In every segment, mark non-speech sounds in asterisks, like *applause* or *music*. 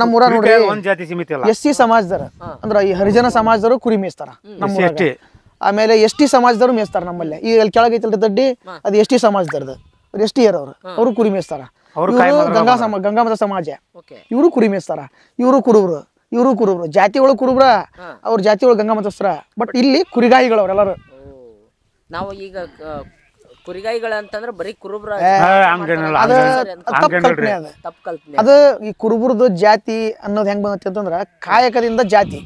ನಮ್ಮೂರ ಊರ S C ಅಂದ್ರ ಈ ಹರಿಜನ ಸಮಾಜದವರು ಕುರಿ ಮೇಯಿಸ್ತಾರ ನಮ್ಮ ಆಮೇಲೆ ಎಸ್ ಟಿ ಸಮಾಜದವರು ಮೇಯಿಸ್ತಾರ ನಮ್ಮಲ್ಲಿ ಈಗ ಕೆಳಗೈತಿ ದಡ್ಡಿ ಅದು ಎಸ್ ಟಿ ಸಮಾಜದವ್ರದ್ದು ಎಸ್ ಟಿ ಅವ್ರು ಅವರು ಕುರಿ ಮೇಯಿಸ್ತಾರ ಗಂಗಾ ಸಮ ಮತ ಸಮಾಜ ಇವರು ಕುರಿ ಮೇಯಿಸ್ತಾರ ಇವರು ಕುರುಬ್ರು ಇವರು ಕುರುಬ್ರು ಜಾತಿ ಒಳಗೆ ಕುರುಬ್ರ ಅವ್ರ ಜಾತಿ ಒಳಗೆ ಗಂಗಾಮತಸ್ರ ಬಟ್ ಇಲ್ಲಿ ಕುರಿಗಾಯಿಗಳವ್ರ ನಾವು ಈಗ ಕುರಿಗಾಯಿಗಳಂತಂದ್ರ ಬರೀ ಕುರುಬ್ರ ತಪ್ಪು ಕಲ್ಪನೆ ಅದು ಈ ಕುರುಬ್ರದ್ದು ಜಾತಿ ಅನ್ನೋದು ಹೆಂಗ್ ಬಂದೈತಿ ಅಂತಂದ್ರ ಕಾಯಕದಿಂದ ಜಾತಿ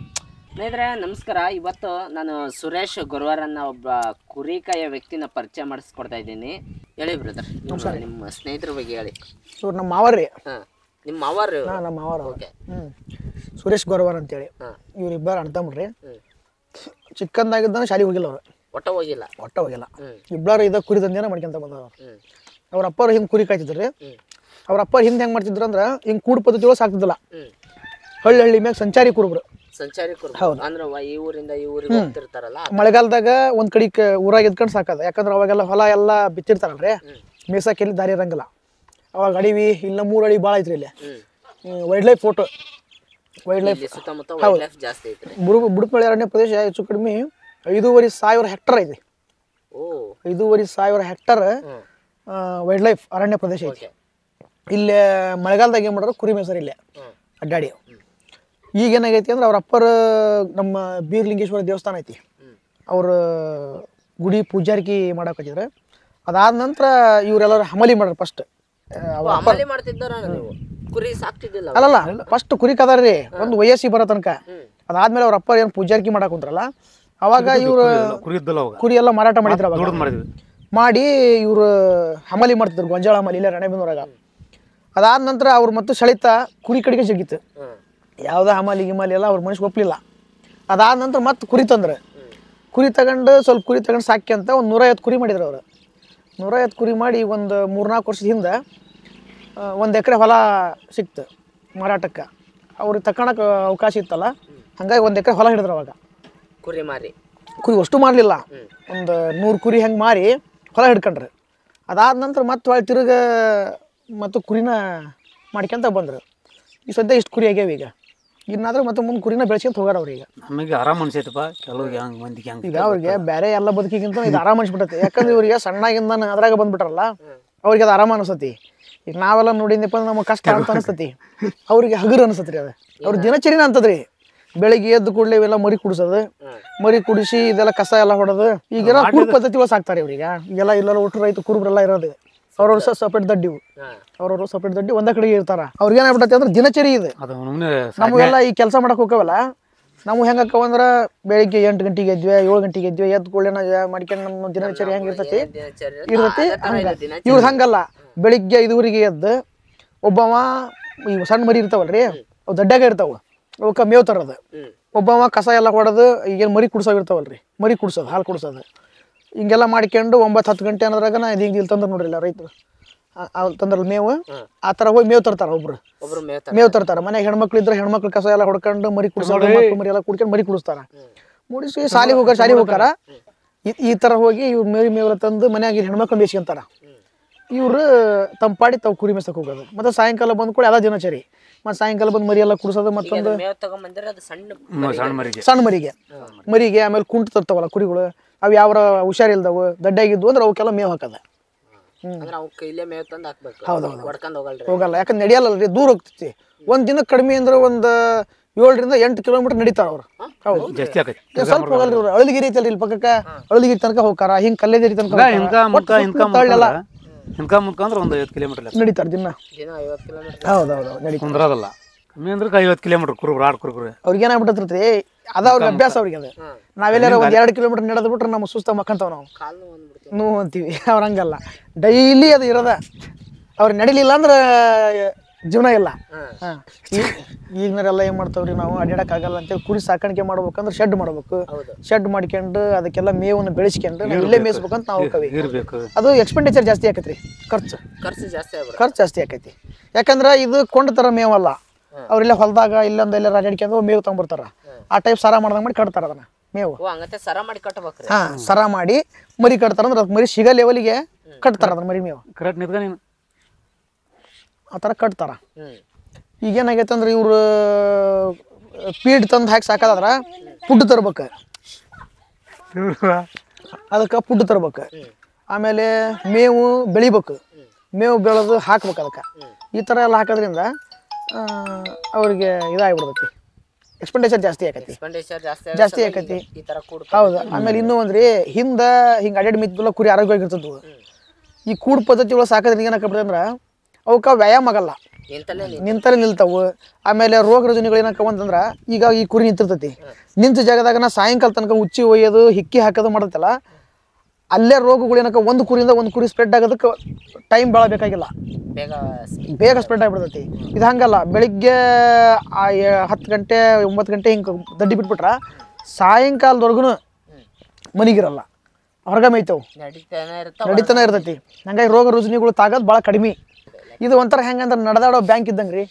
ಸ್ನೇಹಿತರೆ ನಮಸ್ಕಾರ ಇವತ್ತು ನಾನು ಸುರೇಶ್ ಗುರುವಾರನ್ನ ಒಬ್ಬ ಕುರಿಕಾಯ ವ್ಯಕ್ತಿನ ಪರಿಚಯ ಮಾಡಿಸ್ಕೊಡ್ತಾ ಇದ್ದೀನಿ ಹೇಳಿ ಬ್ರದರ್ ನಿಮ್ಮ ಸ್ನೇಹಿತರ ಬಗ್ಗೆ ಹೇಳಿ ನಮ್ಮ ಮಾವರ್ರಿ ನಿಮ್ಮ ಮಾವರ್ರಿ ನಮ್ಮ ಮಾವರ್ ಓಕೆ ಸುರೇಶ್ ಗೊರವಾರ್ ಅಂತೇಳಿ ಇವ್ರಿಬ್ಬರು ಅಣ್ತಂಬ್ರಿ ಚಿಕ್ಕಂದಾಗಿದ್ದಾನೆ ಶಾಲೆಗೆ ಹೋಗಿಲ್ಲ ಅವ್ರು ಒಟ್ಟ ಹೋಗಿಲ್ಲ ಒಟ್ಟ ಹೋಗಿಲ್ಲ ಇಬ್ಬರು ಇದ ಕುರಿ ದಂಧೆನ ಮಾಡ್ಕೊಂತ ಬಂದವ್ರು ಅವ್ರ ಅಪ್ಪರು ಹಿಂದೆ ಕುರಿ ಕಾಯ್ತಿದ್ರು ಅವ್ರ ಅಪ್ಪ ಹಿಂದೆ ಹೆಂಗ್ ಮಾಡ್ತಿದ್ರು ಅಂದ್ರೆ ಹಿಂಗೆ ಕೂಡ ಪದ್ಧತಿ ಒಳಗೆ ಸಾಕ್ತಿದ್ದಿಲ್ಲ ಹಳ್ಳಿ ಹಳ್ಳಿ ಮ್ಯಾಗ ಸಂಚಾರಿ ಕುರುಬ್ರು ಸಂಚಾರಿ ಈ ಊರಿಂದ ಈ ಊರಿಗೆ ಮಳೆಗಾಲದಾಗ ಒಂದ್ ಕಡೆ ಊರಾಗ ಇದ್ಕೊಂಡು ಸಾಕದ ಯಾಕಂದ್ರೆ ಅವಾಗೆಲ್ಲ ಹೊಲ ಎಲ್ಲ ಬಿತ್ತಿರ್ತಾರಲ್ರಿ ಮೇಸಕ್ಕೆ ಎಲ್ಲಿ ದಾರಿ ಇರಂಗಿಲ್ಲ ಅವಾಗ ಅಡಿವಿ ಇಲ್ಲ ಮೂರು ಅಡಿ ಭಾಳ ಐತ್ರಿ ಇಲ್ಲಿ wildlife photo wildlife ಸುತ್ತಮುತ್ತ ಜಾಸ್ತಿ ಮಳೆ ಅರಣ್ಯ ಪ್ರದೇಶ ಹೆಚ್ಚು ಕಡಿಮೆ ಐದೂವರೆ ಸಾವಿರ ಹೆಕ್ಟರ್ ಐತಿ ಐದೂವರೆ ಸಾವಿರ ಹೆಕ್ಟರ್ ವೈಲ್ಡ್ ಲೈಫ್ ಅರಣ್ಯ ಪ್ರದೇಶ ಐತಿ ಇಲ್ಲೇ ಮಳೆಗಾಲದಾಗ ಏನು ಮಾಡೋರು ಕುರಿ ಮೇಸರ್ ಇಲ್ಲೇ ಅಡ್ಡಾಡಿ ಈಗ ಏನಾಗೈತಿ ಅಂದ್ರೆ ಅವ್ರ ಅಪ್ಪರ ನಮ್ಮ ಬೀರ್ಲಿಂಗೇಶ್ವರ ದೇವಸ್ಥಾನ ಐತಿ ಅವ್ರ ಗುಡಿ ಪೂಜಾರಿಕೆ ಮಾಡಕ್ಕೆ ಹಚ್ಚಿದ್ರೆ ಅದಾದ ನಂತರ ಇವರೆಲ್ಲರೂ ಹಮಲಿ ಮಾಡ್ರಿ ಫಸ್ಟ್ ಅಲ್ಲಲ್ಲ ಫಸ್ಟ್ ಕುರಿ ಕದಾರ್ರಿ ಒಂದು ವಯಸ್ಸಿಗೆ ಬರೋ ತನಕ ಅದಾದ್ಮೇಲೆ ಅವ್ರ ಅಪ್ಪರ್ ಏನು ಪೂಜಾರಿಕೆ ಮಾಡಕ್ ಕುಂತ್ರಲ್ಲ ಅವಾಗ ಇವರು ಕುರಿ ಎಲ್ಲ ಮಾರಾಟ ಮಾಡಿದ್ರು ಅವಾಗ ಮಾಡಿ ಇವರು ಹಮಲಿ ಮಾಡ್ತಿದ್ರು ಗೊಂಜಾಳ ಹಮಲಿ ಇಲ್ಲ ರಣೆಬೆನ್ನೂರಾಗ ಅದಾದ ನಂತರ ಅವ್ರು ಮತ್ತು ಸೆಳಿತ ಕುರಿ ಕಡೆಗೆ ಜಗಿತ್ತು ಯಾವುದೇ ಹಮಾಲಿ ಗಿಮಲಿ ಎಲ್ಲ ಅವ್ರ ಮನುಷ್ಯ ಒಪ್ಪಲಿಲ್ಲ ಅದಾದ ನಂತರ ಮತ್ತೆ ಕುರಿ ತಂದ್ರೆ ಕುರಿ ತಗೊಂಡು ಸ್ವಲ್ಪ ಕುರಿ ತಗೊಂಡು ಸಾಕಿ ಅಂತ ಒಂದು ನೂರೈವತ್ತು ಕುರಿ ಮಾಡಿದ್ರು ಅವರು ನೂರೈವತ್ತು ಕುರಿ ಮಾಡಿ ಒಂದು ಮೂರ್ನಾಲ್ಕು ವರ್ಷದ ಹಿಂದೆ ಒಂದು ಎಕರೆ ಹೊಲ ಸಿಕ್ತು ಮಾರಾಟಕ್ಕೆ ಅವ್ರಿಗೆ ತಕೊಳಕ್ಕೆ ಅವಕಾಶ ಇತ್ತಲ್ಲ ಹಂಗಾಗಿ ಒಂದು ಎಕರೆ ಹೊಲ ಹಿಡಿದ್ರು ಅವಾಗ ಕುರಿ ಮಾರಿ ಕುರಿ ಅಷ್ಟು ಮಾರಲಿಲ್ಲ ಒಂದು ನೂರು ಕುರಿ ಹೆಂಗೆ ಮಾರಿ ಹೊಲ ಹಿಡ್ಕೊಂಡ್ರಿ ಅದಾದ ನಂತರ ಮತ್ತೆ ಹೊಳೆ ತಿರುಗ ಮತ್ತು ಕುರಿನ ಮಾಡ್ಕೊಂತ ಬಂದರು ಈ ಸದ್ಯ ಇಷ್ಟು ಕುರಿ ಆಗ್ಯಾವ ಈಗ ಇನ್ನಾದ್ರೂ ಮತ್ತೆ ಮುಂದೆ ಕುರಿನ ಬೆಳೆಸ್ಕೊಂತ ಹೋಗಾರ ಅವ್ರಿಗೆ ನಮಗೆ ಆರಾಮ್ ಅನ್ಸೈತಪ್ಪ ಕೆಲವ್ರಿಗೆ ಈಗ ಅವ್ರಿಗೆ ಬೇರೆ ಎಲ್ಲ ಬದುಕಿಗಿಂತ ಇದು ಆರಾಮ್ ಅನ್ಸ್ಬಿಟ್ಟೈತೆ ಯಾಕಂದ್ರೆ ಇವರಿಗೆ ಸಣ್ಣಾಗಿಂದ ಅದ್ರಾಗ ಬಂದ್ಬಿಟ್ರಲ್ಲ ಅವ್ರಿಗೆ ಅದು ಆರಾಮ ಅನಿಸ್ತತಿ ಈಗ ನಾವೆಲ್ಲ ನೋಡಿದ್ನಪ್ಪ ಅಂದ್ರೆ ನಮಗೆ ಕಷ್ಟ ಅಂತ ಅನಿಸ್ತತಿ ಅವ್ರಿಗೆ ಹಗುರು ಅನ್ಸತ್ರಿ ಅದು ಅವ್ರ ದಿನಚರಿನ ಅಂತದ್ರಿ ಬೆಳಿಗ್ಗೆ ಎದ್ದು ಕೂಡಲೇ ಇವೆಲ್ಲ ಮರಿ ಕುಡಿಸೋದು ಮರಿ ಕುಡಿಸಿ ಇದೆಲ್ಲ ಕಸ ಎಲ್ಲ ಹೊಡೆದು ಈಗೆಲ್ಲ ಪದ್ಧತಿ ಒಳಗೆ ಸಾಕ್ತಾರೆ ಇವ್ರಿಗೆ ಈಗೆಲ್ಲ ಇಲ್ಲೆಲ್ಲ ಒಟ್ಟು ರೈತ ಕುರುಬ್ರೆಲ್ಲ ಇರೋದು ಅವ್ರವ್ರ ಸಹ ಸಪ್ರೇಟ್ ದಡ್ಡಿ ಅವ್ರವ್ರು ಸಪ್ರೇಟ್ ದಡ್ಡಿ ಒಂದ ಕಡೆಗೆ ಇರ್ತಾರ ಅವ್ರಿಗೆ ಏನಾಗ್ಬಿಟ್ಟೈತೆ ಅಂದ್ರೆ ದಿನಚರಿ ಇದೆ ನಮಗೆಲ್ಲ ಈ ಕೆಲಸ ಮಾಡಕ್ ಹೋಗವಲ್ಲ ನಾವು ಹೆಂಗಕ್ಕವ ಅಂದ್ರೆ ಬೆಳಿಗ್ಗೆ ಎಂಟು ಗಂಟೆಗೆ ಎದ್ವಿ ಏಳು ಗಂಟೆಗೆ ಎದ್ವಿ ಎದ್ದು ಕೂಡ ಮಾಡ್ಕೊಂಡು ನಮ್ಮ ದಿನಚರಿ ಹೆಂಗೆ ಇರ್ತೈತಿ ಇರ್ತತಿ ಇವ್ರ ಹಂಗಲ್ಲ ಬೆಳಿಗ್ಗೆ ಊರಿಗೆ ಎದ್ದು ಒಬ್ಬವ ಈ ಸಣ್ಣ ಮರಿ ಇರ್ತಾವಲ್ರಿ ಅವು ದಡ್ಡಾಗ ಇರ್ತಾವ ಅವಕ್ಕೆ ಮೇವು ತರೋದು ಒಬ್ಬವ ಕಸ ಎಲ್ಲ ಹೊಡೆದು ಈಗೇನು ಮರಿ ಇರ್ತಾವಲ್ರಿ ಮರಿ ಕುಡ್ಸೋದು ಹಾಲು ಕುಡ್ಸೋದು ಹಿಂಗೆಲ್ಲ ಮಾಡ್ಕೊಂಡು ಒಂಬತ್ತು ಹತ್ತು ಗಂಟೆ ಅನ್ನೋದ್ರಾಗ ನಾ ಇದೀಗ ಇಲ್ಲಿ ತಂದ್ರೆ ನೋಡ್ರಿಲ್ಲ ರೈತರು ತಂದ್ರಲ್ಲಿ ಮೇವು ಆ ಥರ ಹೋಗಿ ಮೇವು ತರ್ತಾರೆ ಒಬ್ರು ಮೇವು ತರ್ತಾರೆ ಮನೆಗೆ ಹೆಣ್ಮಕ್ಳು ಇದ್ರೆ ಹೆಣ್ಮಕ್ಳು ಕಸ ಎಲ್ಲ ಹೊಡ್ಕೊಂಡು ಮರಿ ಕುಡ್ಸೋದು ಮರಿ ಎಲ್ಲ ಕುಡ್ಕೊಂಡು ಮರಿ ಕುಡಿಸ್ತಾರ ಮುಡಿಸಿ ಶಾಲೆಗೆ ಹೋಗ ಶಾಲೆಗೆ ಹೋಗಾರ ಈ ಥರ ಹೋಗಿ ಇವ್ರು ಮೇರಿ ಮೇವೆಲ್ಲ ತಂದು ಮನೆಯಾಗಿ ಹೆಣ್ಮಕ್ಳು ಬೇಯಿಸ್ಕೊಂತಾರ ಇವರು ತಂಪಾಡಿ ತಾವು ಕುರಿ ಮೇಸಕ್ಕೆ ಹೋಗೋದು ಮತ್ತು ಸಾಯಂಕಾಲ ಬಂದ ಕೂಡ ಅದ ದಿನಚರಿ ಮತ್ ಸಾಯಂಕಾಲ ಬಂದು ಮರಿ ಎಲ್ಲ ಕುಡಿಸೋದು ಮತ್ತೊಂದು ಸಣ್ಣ ಮರಿಗೆ ಮರಿಗೆ ಆಮೇಲೆ ಕುಂಟ್ ತರ್ತಾವಲ್ಲ ಕುರಿಗಳು ಅವು ಯಾವ ಹುಷಾರಿಲ್ದವು ದಡ್ಡಾಗಿದ್ವು ಅಂದ್ರೆ ಅವಕ್ಕೆಲ್ಲ ಮೇವ್ ಹಾಕದ ಹೋಗಲ್ಲ ಯಾಕಂದ್ರೆ ರೀ ದೂರ ಹೋಗ್ತೈತಿ ಒಂದ್ ದಿನ ಕಡಿಮೆ ಅಂದ್ರೆ ಒಂದ್ ಏಳರಿಂದ ಎಂಟು ಕಿಲೋಮೀಟರ್ ನಡೀತಾರ ಅವ್ರು ಹೌದು ಸ್ವಲ್ಪ ಹೋಗಲ್ರಿ ಅವ್ರು ಅಳಗಿರಿ ಐತಲ್ರಿ ಇಲ್ಲಿ ಪಕ್ಕಕ್ಕೆ ಅಳಗಿರಿ ತನಕ ಹೋಗ್ತಾರ ಹಿಂಗ್ ಕಲ್ಲೇದಿರಿ ತನಕ ಹಿಂದ್ಕ ಮುಂದ್ಕ ಅಂದ್ರೆ ಒಂದು ಐವತ್ತು ಕಿಲೋಮೀಟರ್ ನಡೀತಾರೆ ದಿನ ಹೌದು ಹೌದು ನಡಿ ಕುಂದ್ರದಲ್ಲ ಕಮ್ಮಿ ಅಂದ್ರೆ ಐವತ್ತು ಕಿಲೋಮೀಟರ್ ಕುರುಬ್ರು ಆಡ್ ಕುರುಬ್ರು ಅವ್ರಿಗೆ ಏನಾಗ್ಬಿಟ್ಟಿರ್ತೈತಿ ಅದ ಅವ್ರ ಅಭ್ಯಾಸ ಅವ್ರಿಗೆ ಅದು ನಾವೆಲ್ಲಾರ ಒಂದು ಎರಡು ಕಿಲೋಮೀಟರ್ ನಡೆದು ಬಿಟ್ರೆ ನಮ್ಮ ಸುಸ್ತ ಮಕ್ಕಂತಾವ ನಾವು ನೋವು ಅಂತೀವಿ *laughs* ಅವ್ರ ಹಂಗಲ್ಲ ಡೈಲಿ ಅದು ಇರದ ಅವ್ರು ನಡಿಲಿಲ್ಲ ಅಂದ್ರೆ ಜೀವನ ಇಲ್ಲ ಈಗಿನರೆಲ್ಲ ಏನ್ ಮಾಡ್ತಾವ್ರಿ ನಾವು ಅಡ್ಡಾಡಕ್ ಆಗಲ್ಲ ಅಂತೇಳಿ ಕುರಿ ಸಾಕಾಣಿಕೆ ಮಾಡ್ಬೇಕಂದ್ರೆ ಶೆಡ್ ಮಾಡ್ಬೇಕು ಶೆಡ್ ಮಾಡ್ಕೊಂಡು ಅದಕ್ಕೆಲ್ಲ ಮೇವನ್ನು ಬೆಳೆಸ್ಕೊಂಡು ಇಲ್ಲೇ ಅಂತ ನಾವು ಕವಿ ಅದು ಎಕ್ಸ್ಪೆಂಡಿಚರ್ ಜಾಸ್ತಿ ಆಕೈತ್ರಿ ಖರ್ಚು ಖರ್ಚು ಜಾಸ್ತಿ ಖರ್ಚು ಜಾಸ್ತಿ ಆಕೈತಿ ಯಾಕಂದ್ರೆ ಇದು ಕೊಂಡ ತರ ಮೇವಲ್ಲ ಅವ್ರೆಲ್ಲ ಹೊಲದಾಗ ಇಲ್ಲೊಂದು ಎಲ್ಲ ಅಡ್ಡಾಡ್ಕೊಂಡು ಮೇವು ತಗೊಂಡ್ಬರ್ತಾರ ಆ ಟೈಪ್ ಸಾರಾ ಮಾಡ್ದಂಗ ಮಾಡಿ ಕಟ್ತಾರ ಅದನ್ನ ಮೇವು ಸರ ಮಾಡಿ ಕಟ್ಬೇಕು ಹಾ ಸರ ಮಾಡಿ ಮರಿ ಕಟ್ತಾರ ಅಂದ್ರೆ ಮರಿ ಸಿಗ ಲೆವೆಲ್ಗೆ ಕಟ್ತಾರ ಅದನ್ನ ಮರಿ ಮೇವು ಕರೆಕ್ಟ್ ನಿಂತ್ಕೊಂಡು ಆ ಥರ ಕಟ್ತಾರೆ ಈಗೇನಾಗೈತೆ ಅಂದ್ರೆ ಇವರು ಪೀಡ್ ತಂದು ಹಾಕಿ ಸಾಕೋದಾದ್ರೆ ಪುಡ್ ತರ್ಬೇಕು ಅದಕ್ಕೆ ಪುಡ್ ತರ್ಬೇಕು ಆಮೇಲೆ ಮೇವು ಬೆಳಿಬೇಕು ಮೇವು ಬೆಳೆದು ಹಾಕ್ಬೇಕು ಅದಕ್ಕೆ ಈ ಥರ ಎಲ್ಲ ಹಾಕೋದ್ರಿಂದ ಅವ್ರಿಗೆ ಇದಾಗ್ಬಿಡ್ತೈತಿ ಎಕ್ಸ್ಪೆಂಡೇಚರ್ ಜಾಸ್ತಿ ಆಕತಿ ಜಾಸ್ತಿ ಆಕತಿ ಹೌದು ಆಮೇಲೆ ಇನ್ನೂ ಒಂದ್ರಿ ಹಿಂದೆ ಹಿಂಗೆ ಅಡ್ಯಾಡ್ ಮಿತ್ ಕುರಿ ಆರೋಗ್ಯವಾಗಿರ್ತದ ಈ ಕೂಡ್ ಪದ್ಧತಿಗಳು ಸಾಕೋದ್ರಿಂದ ಏನಕ್ಕೆ ಅಂದ್ರೆ ಅವಕ್ಕೆ ವ್ಯಾಯಾಮ ಆಗಲ್ಲ ನಿಂತಲೆ ನಿಲ್ತಾವು ಆಮೇಲೆ ರೋಗ ರುಜಿನಗಳು ಏನಕ್ಕವ ಅಂತಂದ್ರೆ ಈಗ ಈ ಕುರಿ ನಿಂತಿರ್ತೈತಿ ನಿಂತ ಜಾಗದಾಗ ನಾ ಸಾಯಂಕಾಲ ತನಕ ಉಚ್ಚಿ ಒಯ್ಯೋದು ಹಿಕ್ಕಿ ಹಾಕೋದು ಮಾಡತ್ತಲ್ಲ ಅಲ್ಲೇ ರೋಗಗಳು ಏನಕ್ಕ ಒಂದು ಕುರಿಯಿಂದ ಒಂದು ಕುರಿ ಸ್ಪ್ರೆಡ್ ಆಗೋದಕ್ಕೆ ಟೈಮ್ ಭಾಳ ಬೇಕಾಗಿಲ್ಲ ಬೇಗ ಸ್ಪ್ರೆಡ್ ಆಗಿಬಿಡ್ತೈತಿ ಇದು ಹಂಗಲ್ಲ ಬೆಳಿಗ್ಗೆ ಹತ್ತು ಗಂಟೆ ಒಂಬತ್ತು ಗಂಟೆ ಹಿಂಗೆ ದಡ್ಡಿ ಬಿಟ್ಬಿಟ್ರೆ ಸಾಯಂಕಾಲದವರೆಗೂ ಮನಿಗಿರಲ್ಲ ಹೊರಗ ಮೇಯ್ತವು ನಡಿತಾನೆ ಇರ್ತೈತಿ ಹಂಗಾಗಿ ರೋಗ ರುಜಿನಿಗಳು ತಾಗೋದು ಭಾಳ ಕಡಿಮೆ ಇದು ಒಂಥರ ಹೆಂಗಂದ್ರೆ ನಡೆದಾಡೋ ಬ್ಯಾಂಕ್ ಇದ್ದಂಗೆ ರೀ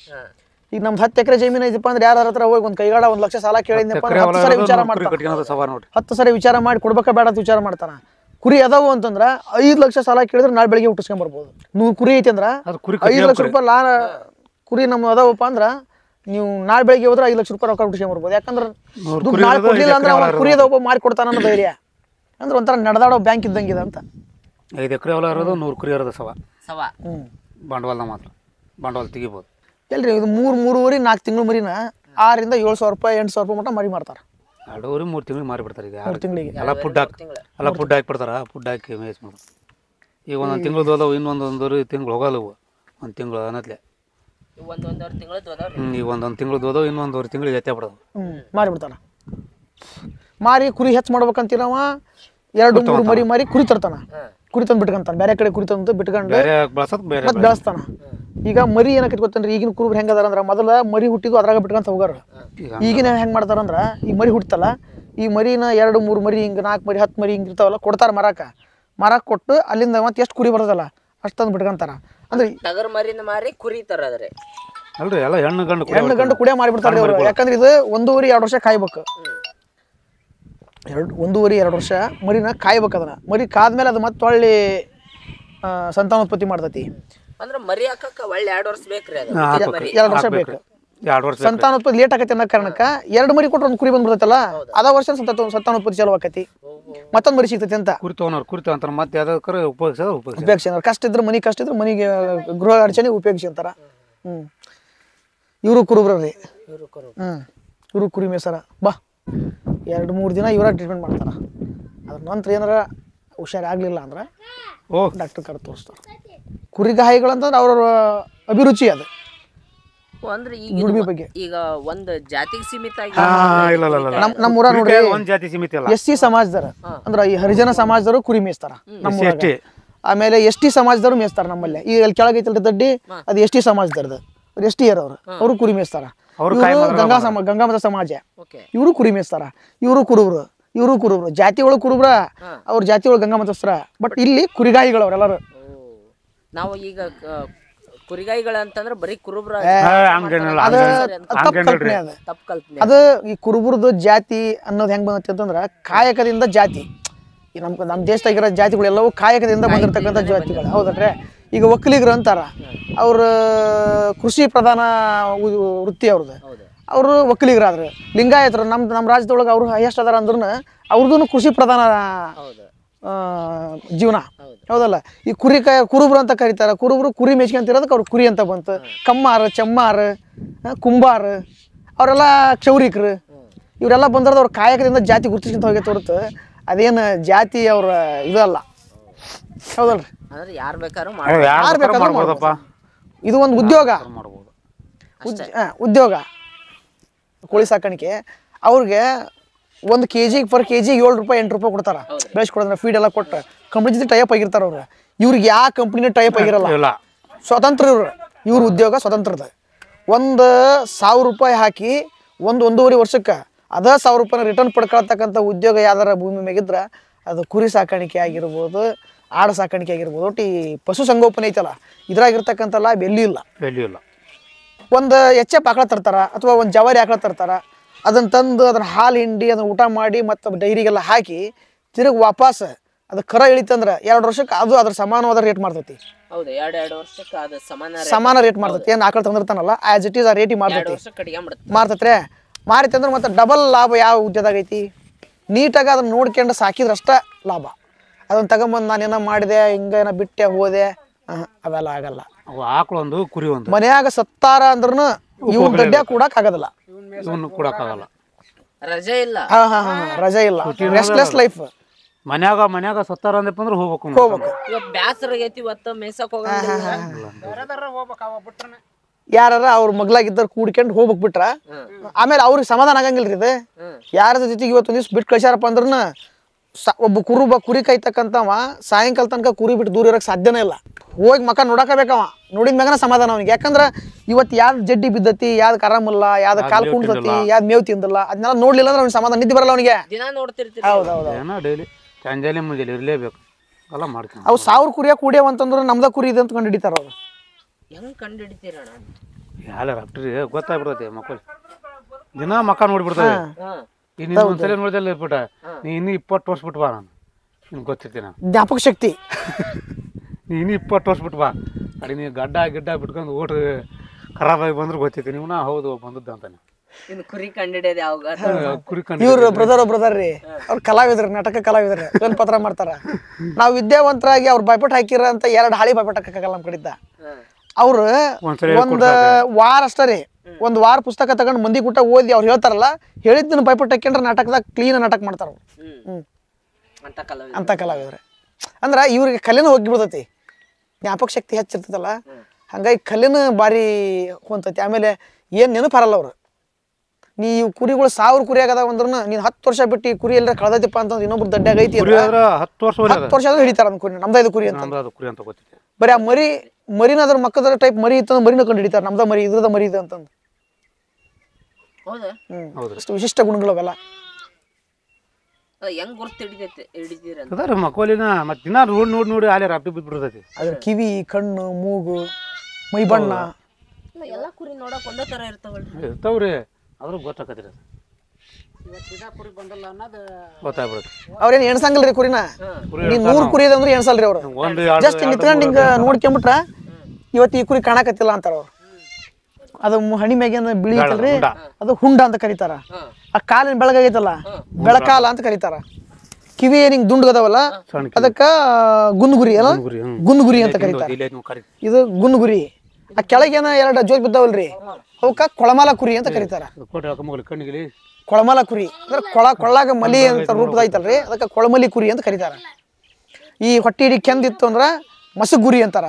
ಈಗ ನಮ್ದು ಹತ್ತು ಎಕರೆ ಜಮೀನು ಐತಪ್ಪ ಅಂದ್ರೆ ಯಾರ ಹತ್ರ ಹೋಗಿ ಒಂದು ಕೈಗಾಡ ಒಂದು ಲಕ್ಷ ಸಾಲ ಕೇಳಿದ್ನಪ್ಪ ಅಂದ್ರೆ ಹತ್ತು ಸಾರಿ ವಿಚಾರ ಮಾಡ್ತಾನೆ ಹತ್ತು ಸರಿ ವಿಚಾರ ಮಾಡಿ ಕೊಡ್ಬೇಕ ಬೇಡ ಅಂತ ವಿಚಾರ ಮಾಡ್ತಾನ ಕುರಿ ಅದಾವು ಅಂತಂದ್ರ ಐದು ಲಕ್ಷ ಸಾಲ ಕೇಳಿದ್ರೆ ನಾಳೆ ಬೆಳಿಗ್ಗೆ ಹುಟ್ಟಿಸ್ಕೊಂಡ್ ಬರ್ಬೋದು ನೀವು ಕುರಿ ಐತಿ ಅಂದ್ರ ಐದು ಲಕ್ಷ ರೂಪಾಯಿ ಲಾ ಕುರಿ ನಮ್ಮ ಅದಾವಪ್ಪ ಅಂದ್ರ ನೀವು ನಾಳೆ ಬೆಳಿಗ್ಗೆ ಹೋದ್ರೆ ಐದು ಲಕ್ಷ ರೂಪಾಯಿ ರೊಕ್ಕ ಹುಟ್ಟಿಸ್ಕೊಂಡ್ ಬರ್ಬೋದು ಯಾಕಂದ್ರೆ ನಾಳೆ ಕೊಡಲಿಲ್ಲ ಅಂದ್ರೆ ಅವ್ನ ಕುರಿ ಅದಾವ ಮಾಡಿ ಕೊಡ್ತಾನ ಅನ್ನೋ ಧೈರ್ಯ ಅಂದ್ರೆ ಒಂಥರ ನಡೆದಾಡೋ ಬ್ಯಾಂಕ್ ಇದ್ದಂಗಿದೆ ಅಂತ ಐದು ಎಕರೆ ಇರೋದು ನೂರು ಕುರಿ ಇರೋದು ಸವಾ ಸವಾ ಹ್ಞೂ ಬಂಡವಾಳದಾಗ ಮಾತ್ರ ಬಂಡವಾಳ ತೆಗಿಬೋದು ಎಲ್ರಿ ಇದು ಮೂರು ಮೂರುವರೆ ನಾಲ್ಕು ತಿಂಗಳು ಮರಿನ ಆರಿಂದ ಏಳು ಸಾವಿರ ರೂಪಾಯಿ ಎಂಟು ಸಾವಿರ ರೂಪಾಯಿ ಮಟ್ಟ ಮರಿ ಮಾಡ್ತಾರೆ ಎರಡೂವರೆ ಮೂರು ತಿಂಗಳು ಮಾರಿಬಿಡ್ತಾರೆ ಈಗ ಆರು ತಿಂಗಳಿಗೆ ಎಲ್ಲ ಫುಡ್ ಹಾಕಿ ಎಲ್ಲ ಫುಡ್ ಹಾಕಿಬಿಡ್ತಾರೆ ಫುಡ್ ಹಾಕಿ ಮೇಸ್ ಮಾಡಿ ಈಗ ಒಂದೊಂದು ತಿಂಗಳು ಹೋದವು ಇನ್ನೊಂದು ಒಂದೂವರೆ ತಿಂಗಳು ಹೋಗಲ್ಲವು ಒಂದು ತಿಂಗಳು ಅನ್ನತ್ಲೆ ಈಗ ಒಂದೊಂದು ತಿಂಗಳು ಹೋದವು ಇನ್ನೊಂದೂವರೆ ತಿಂಗಳು ಎತ್ತೆ ಬಿಡೋದು ಮಾರಿಬಿಡ್ತಾನ ಮಾರಿ ಕುರಿ ಹೆಚ್ಚು ಮಾಡ್ಬೇಕಂತೀರವ ಎರಡು ಮೂರು ಮರಿ ಮಾರಿ ಕುರಿ ತರ್ತಾನ ಕುರಿ ತಂದ ಬಿಟ್ಕೊಂತಾನೆ ಬೇರೆ ಕಡೆ ಕುರಿ ತಂದು ಬಿಟ್ಕೊಂಡು ಮತ್ತೆ ಬೆಳೆಸ್ತಾನ ಈಗ ಮರಿ ಏನಕ್ಕೆ ಇಟ್ಕೊತಾನ್ರಿ ಈಗಿನ ಕುರುಬ್ರು ಹೆಂಗದಾರ ಅಂದ್ರ ಮೊದಲ ಮರಿ ಹುಟ್ಟಿದ್ದು ಅದ್ರಾಗ ಬಿಟ್ಕೊಂತ ಹೋಗಾರ ಈಗಿನ ಹೆಂಗ್ ಮಾಡ್ತಾರಂದ್ರ ಈ ಮರಿ ಹುಟ್ಟತಲ್ಲ ಈ ಮರಿನ ಎರಡು ಮೂರು ಮರಿ ಹಿಂಗೆ ನಾಲ್ಕು ಮರಿ ಹತ್ತು ಮರಿ ಹಿಂಗೆ ಇರ್ತಾವಲ್ಲ ಕೊಡ್ತಾರ ಮರಾಕ ಮರಕ್ ಕೊಟ್ಟು ಅಲ್ಲಿಂದ ಮತ್ತೆ ಎಷ್ಟು ಕುರಿ ಬರ್ತದಲ್ಲ ಅಷ್ಟೊಂದು ಬಿಟ್ಕೊಂತಾರ ಅಂದ್ರೆ ಟಗರ್ ಮರಿನ ಮಾರಿ ಕುರಿ ತರದ್ರೆ ಅಲ್ರಿ ಎಲ್ಲ ಹೆಣ್ಣು ಗಂಡು ಹೆಣ್ಣು ಗಂಡು ಕುಡಿಯ ಮಾಡಿಬಿಡ್ತಾರೆ ಯಾಕಂದ್ರೆ ಇದು ಒಂದೂವರೆ ಎರಡು ವರ್ಷ ಕಾಯ್ಬೇಕು ಎರಡು ಒಂದೂವರೆ ಎರಡು ವರ್ಷ ಮರಿನ ಕಾಯ್ಬೇಕು ಅದನ್ನು ಮರಿ ಕಾದ್ಮೇಲೆ ಅದು ಮತ್ತೆ ಹೊಳ್ಳಿ ಸಂತಾನೋತ್ಪತ್ತಿ ಮಾಡ್ತೈತಿ ಅಂದ್ರೆ ಮರಿ ಒಳ್ಳೆ ಎರಡು ವರ್ಷ ಬೇಕು ಎರಡು ವರ್ಷ ಬೇಕು ಎರಡು ಸಂತಾನೋತ್ಪತ್ತಿ ಲೇಟ್ ಆಕತಿ ಅನ್ನೋ ಕಾರಣಕ್ಕೆ ಎರಡು ಮರಿ ಕೊಟ್ಟರೆ ಒಂದು ಕುರಿ ಬಂದ್ಬಿಡುತ್ತಲ್ಲ ಅದ ವರ್ಷ ಸಂತಾನ ಸಂತಾನೋತ್ಪತ್ತಿ ಚಾಲು ಆಕತಿ ಮತ್ತೊಂದು ಮರಿ ಸಿಗ್ತೈತಿ ಅಂತ ಕುರಿ ತಗೊಂಡ್ರು ಕುರಿ ಮತ್ತೆ ಯಾವ್ದಾದ್ರು ಉಪಯೋಗಿಸೋದು ಉಪಯೋಗಿಸಿ ಕಷ್ಟ ಇದ್ರೆ ಮನೆ ಕಷ್ಟ ಇದ್ರೆ ಮನೆಗೆ ಗೃಹ ಅಡಚಣೆ ಉಪಯೋಗಿಸಿ ಅಂತಾರ ಹ್ಞೂ ಇವರು ಹ್ಞೂ ಇವರು ಕುರಿ ಮೇಸರ ಬಾ ಎರಡು ಮೂರು ದಿನ ಇವರ ಟ್ರೀಟ್ಮೆಂಟ್ ಮಾಡ್ತಾರೆ ಅದ್ರ ನಂತರ ಏನಾರ ಹುಷಾರಾಗಲಿಲ್ಲ ಅಂದ್ರೆ ಓ ಡಾಕ್ಟರ್ ಕರೆ ತೋರಿಸ್ತಾರೆ ಕುರಿಗಾಯಿಗಳಂತಂದ್ರೆ ಅವ್ರ ಅಭಿರುಚಿ ಅದು ಅಂದ್ರೆ ಬಗ್ಗೆ ಈಗ ಒಂದು ಜಾತಿ ಸೀಮಿತ ನಮ್ಮ ಸಮಾಜದರ ಈ ಹರಿಜನ ಸಮಾಜದವರು ಕುರಿ ಮೇಯಿಸ್ತಾರ ಆಮೇಲೆ ಎಷ್ಟಿ ಸಮಾಜದವರು ಮೇಯಿಸ್ತಾರ ನಮ್ಮಲ್ಲೇ ಈಗ ಕೆಳಗೈತಿ ದಡ್ಡಿ ಅದು ಎಷ್ಟಿ ಸಮಾಜದ ಅವ್ರು ಎಸ್ ಟಿ ಆರ್ ಅವರು ಅವರು ಕುರಿ ಮೇಯಿಸ್ತಾರ ಗಂಗಾ ಸಮ ಗಂಗಾಮತ ಸಮಾಜ ಇವರು ಕುರಿ ಮೇಯಿಸ್ತಾರ ಇವರು ಕುರುಬರು ಇವರು ಕುರುಬರು ಜಾತಿ ಒಳಗೆ ಕುರುಬ್ರ ಅವ್ರ ಜಾತಿ ಒಳಗೆ ಗಂಗಾಮತಸ್ತ್ರ ಬಟ್ ಇಲ್ಲಿ ಕುರಿಗಾಯಿಗಳು ಅವರೆಲ್ಲರೂ ನಾವು ಈಗ ಅದ ಈ ಕುರುಬರದು ಜಾತಿ ಅನ್ನೋದು ಹೆಂಗ್ ಬಂದೈತಿ ಅಂತಂದ್ರ ಕಾಯಕದಿಂದ ಜಾತಿ ನಮ್ ನಮ್ ದೇಶದಾಗಿರೋ ಎಲ್ಲವೂ ಕಾಯಕದಿಂದ ಬಂದಿರತಕ್ಕಂಥ ಜಾತಿಗಳು ಹೌದಲ್ರೇ ಈಗ ಒಕ್ಕಲಿಗರು ಅಂತಾರ ಅವ್ರ ಕೃಷಿ ಪ್ರಧಾನ ವೃತ್ತಿ ಅವ್ರದ್ದು ಅವರು ಒಕ್ಕಲಿಗರಾದ್ರು ಲಿಂಗಾಯತರು ನಮ್ಮ ನಮ್ಮ ರಾಜ್ಯದೊಳಗೆ ಅವರು ಹೈಯೆಸ್ಟ್ ಅದಾರ ಅಂದ್ರೂ ಅವ್ರದ್ದು ಕೃಷಿ ಪ್ರಧಾನ ಜೀವನ ಹೌದಲ್ಲ ಈ ಕುರಿ ಕ ಕುರುಬ್ರು ಅಂತ ಕರೀತಾರೆ ಕುರುಬ್ರು ಕುರಿ ಮೇಚ್ಕೊಂತಿರೋದಕ್ಕೆ ಅವ್ರು ಕುರಿ ಅಂತ ಬಂತು ಕಮ್ಮಾರ ಚಮ್ಮಾರ ಕುಂಬಾರ ಅವರೆಲ್ಲ ಕ್ಷೌರಿಕರು ಇವರೆಲ್ಲ ಬಂದಿರೋದು ಅವ್ರ ಕಾಯಕದಿಂದ ಜಾತಿ ಗುರುತಿಸ್ಕೊಂತ ಹೋಗಿ ಹೊರತು ಅದೇನು ಜಾತಿ ಅವರ ಇದಲ್ಲ ಹೌದಲ್ರಿ ಯಾರು ಇದು ಒಂದು ಉದ್ಯೋಗ ಉದ್ಯೋಗ ಕೋಳಿ ಸಾಕಾಣಿಕೆ ಅವ್ರಿಗೆ ಒಂದು K G per K G ಏಳು ರೂಪಾಯಿ ಎಂಟು ರೂಪಾಯಿ ಕೊಡ್ತಾರ ಬೆಳೆಸಿ ಫೀಡ್ ಎಲ್ಲ ಕೊಟ್ಟು ಕಂಪ್ನಿ ಜೊತೆ ಟೈಪ್ ಆಗಿರ್ತಾರ ಅವ್ರು ಇವ್ರಿಗೆ ಯಾವ ಕಂಪ್ನಿ ಟೈಪ್ ಆಗಿರಲ್ಲ ಸ್ವತಂತ್ರ ಇವ್ರು ಇವ್ರ ಉದ್ಯೋಗ ಸ್ವತಂತ್ರದ ಒಂದು ಸಾವಿರ ರೂಪಾಯಿ ಹಾಕಿ ಒಂದು ಒಂದೂವರೆ ವರ್ಷಕ್ಕೆ ಅದ ಸಾವಿರ ರೂಪಾಯಿನ ರಿಟರ್ನ್ ಪಡ್ಕೊಳ್ತಕ್ಕಂಥ ಉದ್ಯೋಗ ಯಾವ್ದಾರ ಭೂಮಿ ಮೇಗಿದ್ರೆ ಅದು ಕುರಿ ಸಾಕಾಣಿಕೆ ಆಗಿರ್ಬೋದು ಆಡ ಸಾಕಾಣಿಕೆ ಆಗಿರ್ಬೋದು ಒಟ್ಟಿ ಪಶು ಸಂಗೋಪನೆ ಐತಲ್ಲ ಇದ್ರಾಗಿರ್ತಕ್ಕಂಥಲ್ಲ ಬೆಲ್ಯೂ ಇಲ್ಲ ಇಲ್ಲ ಒಂದು ಎಚ್ ಆಕಳ ತರ್ತಾರ ಅಥವಾ ಒಂದು ಜವಾರಿ ಆಕಳ ತರ್ತಾರ ಅದನ್ನ ತಂದು ಅದನ್ನ ಹಾಲು ಹಿಂಡಿ ಅದನ್ನ ಊಟ ಮಾಡಿ ಮತ್ತು ಡೈರಿಗೆಲ್ಲ ಹಾಕಿ ತಿರುಗಿ ವಾಪಸ್ ಅದು ಕರ ಇಳಿತಂದ್ರೆ ಎರಡು ವರ್ಷಕ್ಕೆ ಅದು ಅದ್ರ ಸಮಾನವಾದ ರೇಟ್ ಮಾಡ್ತೈತಿ ಸಮಾನ ರೇಟ್ ಮಾಡ್ತೈತಿ ಏನು ಆಕಳ ತಂದಿರ್ತಾನಲ್ಲ ಆಸ್ ಇಟ್ ಈಸ್ ಆ ರೇಟಿಗೆ ಮಾಡ್ತೈತಿ ಮಾರ್ತತ್ರೆ ಮಾರಿತಂದ್ರೆ ಮತ್ತೆ ಡಬಲ್ ಲಾಭ ಯಾವ ಉದ್ಯೋಗ ನೀಟಾಗಿ ಅದನ್ನ ನೋಡ್ಕೊಂಡು ಸಾಕಿದ್ರಷ್ಟ ಲಾಭ ಅದನ್ನ ತಗೊಂಬಂದು ನಾನು ಏನೋ ಮಾಡಿದೆ ಹಿಂಗೇನೋ ಬಿಟ್ಟೆ ಹೋದೆ ಅವೆಲ್ಲ ಆಗಲ್ಲ ಆಕಳು ಒಂದು ಕುರಿ ಒಂದು ಮನ್ಯಾಗ ಸತ್ತಾರ ಅಂದ್ರೂ ಇವ್ ದಡ್ಡ ಕೂಡಕ್ ಆಗೋದಿಲ್ಲ ಇವನ್ನು ರಜೆ ಇಲ್ಲ ಹಾ ಹಾ ಹಾ ರಜೆ ಇಲ್ಲ ರೆಸ್ಟ್ಲೆಸ್ ಲೈಫ್ ಮನ್ಯಾಗ ಮನ್ಯಾಗ ಸತ್ತಾರ ಅಂದಪ್ಪ ಅಂದ್ರೆ ಹೋಗ್ಬೇಕು ಹೋಗ್ಬೇಕು ಬ್ಯಾಸರ ಆಗೈತಿ ಇವತ್ತು ಮೇಯ್ಸಕ್ ಹೋಗಲ್ಲ ಯಾರ ಅವ್ರ ಮಗ್ಲಾಗಿದ್ದವ್ರು ಕೂಡ್ಕೊಂಡು ಹೋಗ್ಬೇಕು ಬಿಟ್ರ ಆಮೇಲೆ ಅವ್ರಿಗೆ ಸಮಾಧಾನ ಆಗಂಗಿಲ್ರಿ ಇದು ಯಾರ ಜೊತೆಗೆ ಇವತ್ತೊಂದು ದಿವ್ಸ ಬಿಟ್ಟು ಕಳ್ಸ್ಯಾರಪ್ಪ ಅಂದ್ರನ ಸ ಒಬ್ಬ ಕುರುಬ ಕುರಿ ಕೈತಕ್ಕಂಥವ ಸಾಯಂಕಾಲ ತನಕ ಕುರಿ ಬಿಟ್ಟು ದೂರ ಇರೋಕ್ಕೆ ಸಾಧ್ಯನೇ ಇಲ್ಲ ಹೋಗಿ ಮಕ್ಕ ನೋಡಕಬೇಕವ ನೋಡಿದ ಮ್ಯಾಗನ ಸಮಾಧಾನ ಅವನಿಗೆ ಯಾಕಂದ್ರೆ ಇವತ್ತು ಯಾವ್ದು ಜಡ್ಡಿ ಬಿದ್ದತಿ ಯಾವ್ದು ಕರಮಲ್ಲ ಯಾವ್ದು ಕಾಲು ಕುಂಡ್ತತಿ ಯಾವ್ದು ಮೇವು ತಿಂದಿಲ್ಲ ಅದನ್ನೆಲ್ಲ ನೋಡ್ಲಿಲ್ಲ ಅಂದ್ರೆ ಅವ್ನಿಗೆ ಸಮಾಧಾನ ನಿದ್ದೆ ಬರಲ್ಲ ಅವನಿಗೆ ಹೌದೌದು ಅವು ಸಾವಿರ ಕುರಿಯ ಅಂತಂದ್ರೆ ನಮ್ದ ಕುರಿ ಇದೆ ಅಂತ ಕಂಡು ಹಿಡಿತಾರ ಅವ್ರು ಹೆಂಗ್ ಕಂಡು ಹಿಡಿತೀರಣ್ಣ ಯಾರ ಗೊತ್ತಾಗ್ಬಿಡ್ತೈತೆ ಮಕ್ಕಳು ದಿನ ಮಕ್ಕ ನೋಡ್ಬಿಡ್ತಾರೆ ನೀನು ಒಂದ್ಸಲ ನೋಡಿದಲ್ಲ ಪುಟ ನೀ ಇನ್ನೂ ಇಪ್ಪತ್ತು ವರ್ಷ ಬಿಟ್ಟು ಬಾ ನಾನು ನಿಮ್ಗೆ ಗೊತ್ತಿರ್ತೀನಿ ನಾನು ಶಕ್ತಿ *laughs* ನೀ ಇನ್ನೂ ಇಪ್ಪತ್ತು ವರ್ಷ ಬಿಟ್ಟು ಬಾ ಅಡಿ ನೀ ಗಡ್ಡ ಗಿಡ್ಡ ಬಿಟ್ಕೊಂಡು ಓಟ್ ಖರಾಬಾಗಿ ಬಂದ್ರೆ ಗೊತ್ತೈತಿ ನೀವು ನಾ ಹೌದು ಬಂದದ್ದು ಅಂತಾನೆ ಇನ್ನು ಕುರಿ ಕಂಡಿಡಿಯೋದು ಯಾವಾಗ ಕುರಿ ಕಂಡು ಇವ್ರು ಬ್ರದರ್ ಬ್ರದರ್ ರೀ ಅವ್ರು ಕಲಾವಿದ್ರು ನಾಟಕ ಕಲಾವಿದ್ರು ಏನು ಪತ್ರ ಮಾಡ್ತಾರ ನಾವು ವಿದ್ಯಾವಂತರಾಗಿ ಅವ್ರು ಬೈಪಟ್ ಹಾಕಿರೋ ಅಂತ ಎರಡು ಹಾಳಿ ಬೈಪಟ್ ಹಾಕಕ್ಕಾಗಲ್ಲ ನಮ್ಮ ಕಡಿದ್ದ ಅವ್ರು ವಾರ ಅಷ್ಟೇ ರೀ ಒಂದು ವಾರ ಪುಸ್ತಕ ತಗೊಂಡ್ ಮಂದಿ ಗುಟ್ಟ ಓದಿ ಅವ್ರು ಹೇಳ್ತಾರಲ್ಲ ಹೇಳಿದ್ದನ್ನು ಪೈಪೋಟ್ ಹಾಕೊಂಡ್ರೆ ನಾಟಕದಾಗ ಕ್ಲೀನ್ ನಾಟಕ ಮಾಡ್ತಾರ ಅವ್ರು ಅಂತ ಕಲಾವಿದ್ರೆ ಅಂದ್ರ ಇವ್ರಿಗೆ ಹೋಗಿ ಹೋಗಿಬಿಡ್ತೈತಿ ಜ್ಞಾಪಕ ಶಕ್ತಿ ಹೆಚ್ಚಿರ್ತದಲ್ಲ ಹಂಗಾಗಿ ಕಲೆನ ಬಾರಿ ಹೊಂತೈತಿ ಆಮೇಲೆ ಏನ್ ನೆನಪಾರಲ್ಲ ಅವ್ರು ನೀ ಕುರಿಗಳು ಸಾವಿರ ಕುರಿ ಆಗದಾವ ಅಂದ್ರೂ ನೀನ್ ಹತ್ತು ವರ್ಷ ಬಿಟ್ಟು ಈ ಕುರಿ ಎಲ್ಲ ಕಳೆದೈತಿಪ್ಪ ಅಂತ ಇನ್ನೊಬ್ರು ದಡ್ಡಾಗ ಐತಿ ಹತ್ತು ವರ್ಷ ವರ್ಷ ಆದ್ರೂ ಹಿಡಿತಾರ ಕುರಿ ನಮ್ದು ಕುರಿ ಅಂತ ಬರೀ ಆ ಮರಿ ಮರಿನ ಅದ್ರ ಮಕ್ಕದ ಟೈಪ್ ಮರಿ ಇತ್ತು ಮರಿನ ಕಂಡು ಹಿಡಿತಾರ ನಮ್ದ ಮರಿ ಇದ್ರದ ಮರಿ ಇದೆ ಅಂತಂದು ಹೌದಾ ಹೌದು ಅಷ್ಟು ವಿಶಿಷ್ಟ ಗುಣಗಳು ಅವೆಲ್ಲ ಹೆಂಗ್ ಗುರ್ತು ಮಕೋಲಿನ ಮತ್ತೆ ದಿನ ನೋಡಿ ನೋಡಿ ನೋಡಿ ಆಲೆ ರಾಪ್ಟಿ ಬಿದ್ದು ಅದ್ರ ಕಿವಿ ಕಣ್ಣು ಮೂಗು ಮೈ ಬಣ್ಣ ಎಲ್ಲಾ ಕುರಿ ನೋಡಕ್ ಒಂದೇ ತರ ಇರ್ತಾವಲ್ರಿ ಇರ್ತಾವ್ರಿ ಆದ್ರೂ ಗೊತ್ತಾಕತ್ರಿ ಅದು ಕುರಿ ಬಂದಲ್ಲ ಅನ್ನೋದು ಗೊತ್ತಾಗ್ಬಿಡುತ್ತೆ ಅವ್ರೇನ್ ಎಣ್ಸಂಗಲ್ರಿ ಕುರಿನ ನೀನ್ ಕುರಿ ಇದೆ ಅಂದ್ರೆ ಎಣ್ಸಲ್ರಿ ಅವ್ರು ಜಸ್ಟ್ ನಿತ್ಕೊಂಡು ಹಿಂಗ ನೋಡ್ಕೊಂಬಿಟ್ರ ಇವತ್ತು ಈ ಕುರಿ ಕಾಣಕತ್ತಿಲ್ಲ ಅಂತಾರ ಅವ್ರು ಅದು ಹಣಿ ಮ್ಯಾಗಿನ ಬಿಳಿ ಐತಲ್ರಿ ಅದು ಹುಂಡ ಅಂತ ಕರೀತಾರ ಆ ಕಾಲಿನ ಬೆಳಗಾಗೈತಲ್ಲ ಬೆಳಕಾಲ ಅಂತ ಕರೀತಾರ ಕಿವಿ ಏನಿಂಗ್ ಅದಾವಲ್ಲ ಅದಕ್ಕ ಗುನ್ಗುರಿ ಅಲ್ಲ ಗುನ್ಗುರಿ ಅಂತ ಕರೀತಾರ ಇದು ಗುನ್ಗುರಿ ಆ ಕೆಳಗೇನ ಎರಡು ಜೋಜ್ ಬಿದ್ದಾವಲ್ರಿ ಅವಕ್ಕ ಕೊಳಮಾಲ ಕುರಿ ಅಂತ ಕರೀತಾರ ಕೊಳಮಾಲ ಕುರಿ ಅಂದ್ರೆ ಕೊಳ ಕೊಳ್ಳಾಗ ಮಲಿ ಅಂತ ಐತಲ್ರಿ ಅದಕ್ಕ ಕೊಳಮಲಿ ಕುರಿ ಅಂತ ಕರೀತಾರ ಈ ಹೊಟ್ಟಿ ಹಿಡಿ ಕೆಂದಿತ್ತು ಅಂದ್ರ ಮಸುಗುರಿ ಅಂತಾರ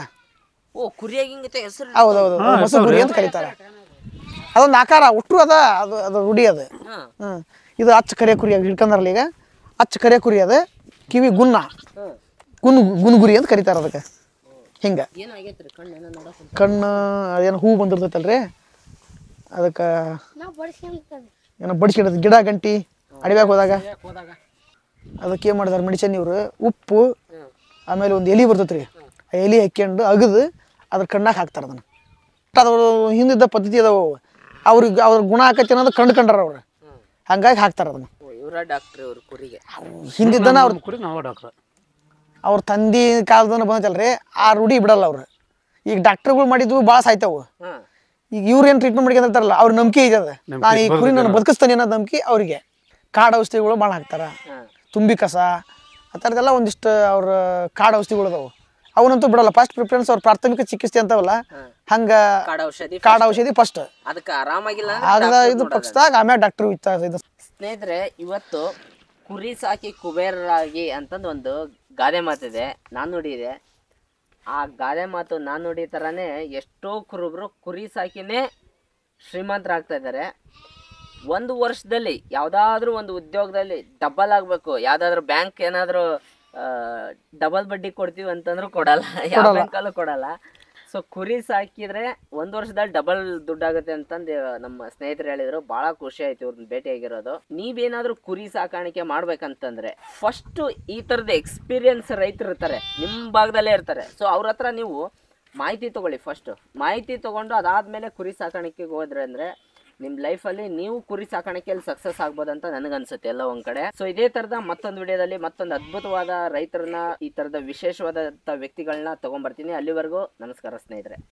ಓ ಕುರಿಯಾಗಿಂಗತೆ ಹೆಸರು ಹೌದು ಮೊಸರು ಗುಡಿ ಅಂತ ಕರೀತಾರೆ ಅದೊಂದು ಆಕಾರ ಉಟ್ರು ಅದ ಅದು ಅದು ರೂಢಿ ಅದು ಇದು ಅಚ್ಚ ಕರೆ ಕುರಿ ಹಿಡ್ಕೊಂಡ್ರಲ್ಲ ಈಗ ಅಚ್ಚ ಕರೆ ಕುರಿ ಅದ ಕಿವಿ ಗುನ್ನ ಗುನ್ ಗುನ್ಗುರಿ ಅಂತ ಕರೀತಾರೆ ಅದಕ್ಕೆ ಹಿಂಗೆ ಕಣ್ಣು ಅದೇನು ಹೂ ಬಂದಿರ್ತೈತಲ್ರಿ ಅದಕ್ಕೆ ಏನೋ ಬಡಿಸ್ಕೊಂಡದ ಗಿಡ ಗಂಟಿ ಅಡಿವ್ಯಾಗ ಹೋದಾಗ ಅದಕ್ಕೆ ಏನು ಮಾಡಿದಾರೆ ಮೆಡಿಸನ್ ಇವರು ಉಪ್ಪು ಆಮೇಲೆ ಒಂದು ಎಲೆ ಬರ್ತೈತ್ರಿ ಆ ಎಲೆ ಹಾಕ್ಯಂಡು ಅಗದು ಅದ್ರ ಕಣ್ಣಾಗ ಹಾಕ್ತಾರೆ ಅದನ್ನು ಅದ್ರ ಹಿಂದಿದ್ದ ಪದ್ಧತಿ ಅದಾವ ಅವ್ರಿಗೆ ಅವ್ರ ಗುಣ ಆಕತಿ ಅನ್ನೋದು ಕಂಡು ಕಂಡ್ರ ಅವ್ರು ಹಂಗಾಗಿ ಹಾಕ್ತಾರೆ ಅದನ್ನು ಹಿಂದಿದ್ದನ ಅವ್ರ ಅವ್ರ ತಂದೆ ಕಾಲದನ್ನ ಬಂದಲ್ರಿ ಆ ರೂಢಿ ಬಿಡಲ್ಲ ಅವ್ರು ಈಗ ಡಾಕ್ಟರ್ಗಳು ಮಾಡಿದ್ವು ಭಾಳ ಸಾಯ್ತಾವು ಈಗ ಇವ್ರೇನು ಟ್ರೀಟ್ಮೆಂಟ್ ಅಂತಾರಲ್ಲ ಅವ್ರ ನಂಬಿಕೆ ಇದೆ ಅದು ನಾನು ಈ ಕುರಿ ನಾನು ಬದುಕಿಸ್ತಾನೆ ಅನ್ನೋದು ನಂಬಿಕೆ ಅವರಿಗೆ ಕಾಡು ಔಷಧಿಗಳು ಭಾಳ ಹಾಕ್ತಾರೆ ತುಂಬಿ ಕಸ ಆ ಥರದ್ದೆಲ್ಲ ಒಂದಿಷ್ಟು ಅವ್ರ ಕಾಡು ಔಷಧಿಗಳು ಅವನಂತೂ ಬಿಡಲ್ಲ ಫಸ್ಟ್ ಪ್ರಿಫರೆನ್ಸ್ ಅವ್ರ ಪ್ರಾಥಮಿಕ ಚಿಕಿತ್ಸೆ ಅಂತವಲ್ಲ ಹಂಗ ಕಾಡ ಔಷಧಿ ಫಸ್ಟ್ ಅದಕ್ಕೆ ಆರಾಮಾಗಿಲ್ಲ ಇದು ಪಕ್ಷದಾಗ ಆಮೇಲೆ ಡಾಕ್ಟರ್ ಇದು ಸ್ನೇಹಿತರೆ ಇವತ್ತು ಕುರಿ ಸಾಕಿ ಕುಬೇರರಾಗಿ ಅಂತಂದು ಒಂದು ಗಾದೆ ಮಾತಿದೆ ನಾನು ನೋಡಿದೆ ಆ ಗಾದೆ ಮಾತು ನಾನು ನೋಡಿ ಥರನೇ ಎಷ್ಟೋ ಕುರುಬರು ಕುರಿ ಸಾಕಿನೇ ಶ್ರೀಮಂತರಾಗ್ತಾ ಇದ್ದಾರೆ ಒಂದು ವರ್ಷದಲ್ಲಿ ಯಾವುದಾದ್ರೂ ಒಂದು ಉದ್ಯೋಗದಲ್ಲಿ ಡಬ್ಬಲ್ ಆಗಬೇಕು ಯಾವುದಾದ್ರೂ ಬ್ಯಾಂಕ್ ಏನಾದರೂ ಡಬಲ್ ಬಡ್ಡಿ ಕೊಡ್ತೀವಿ ಅಂತಂದ್ರೂ ಕೊಡಲ್ಲ ಯಾವ ಬ್ಯಾಂಕಲ್ಲೂ ಕೊಡಲ್ಲ ಸೊ ಕುರಿ ಸಾಕಿದ್ರೆ ಒಂದ್ ವರ್ಷದಲ್ಲಿ ಡಬಲ್ ಆಗುತ್ತೆ ಅಂತಂದು ನಮ್ಮ ಸ್ನೇಹಿತರು ಹೇಳಿದ್ರು ಬಹಳ ಖುಷಿ ಆಯ್ತು ಇವ್ರನ್ನ ಭೇಟಿ ಆಗಿರೋದು ನೀವೇನಾದ್ರೂ ಕುರಿ ಸಾಕಾಣಿಕೆ ಮಾಡ್ಬೇಕಂತಂದ್ರೆ ಫಸ್ಟ್ ಈ ತರದ ಎಕ್ಸ್ಪೀರಿಯನ್ಸ್ ರೈತರು ಇರ್ತಾರೆ ನಿಮ್ ಭಾಗದಲ್ಲೇ ಇರ್ತಾರೆ ಸೊ ಅವ್ರ ಹತ್ರ ನೀವು ಮಾಹಿತಿ ತಗೊಳ್ಳಿ ಫಸ್ಟ್ ಮಾಹಿತಿ ತಗೊಂಡು ಅದಾದ್ಮೇಲೆ ಕುರಿ ಸಾಕಾಣಿಕೆಗೆ ಹೋದ್ರೆ ಅಂದ್ರೆ ನಿಮ್ ಲೈಫಲ್ಲಿ ನೀವು ಕುರಿ ಸಾಕಾಣಿಕೆಯಲ್ಲಿ ಸಕ್ಸಸ್ ಆಗ್ಬೋದು ಅಂತ ಅನ್ಸುತ್ತೆ ಎಲ್ಲ ಒಂದ್ ಕಡೆ ಸೊ ಇದೇ ತರದ ಮತ್ತೊಂದು ವಿಡಿಯೋದಲ್ಲಿ ಮತ್ತೊಂದು ಅದ್ಭುತವಾದ ರೈತರನ್ನ ಈ ತರದ ವಿಶೇಷವಾದಂತ ವ್ಯಕ್ತಿಗಳನ್ನ ತಗೊಂಡ್ಬರ್ತೀನಿ ಅಲ್ಲಿವರೆಗೂ ನಮಸ್ಕಾರ ಸ್ನೇಹಿತರೆ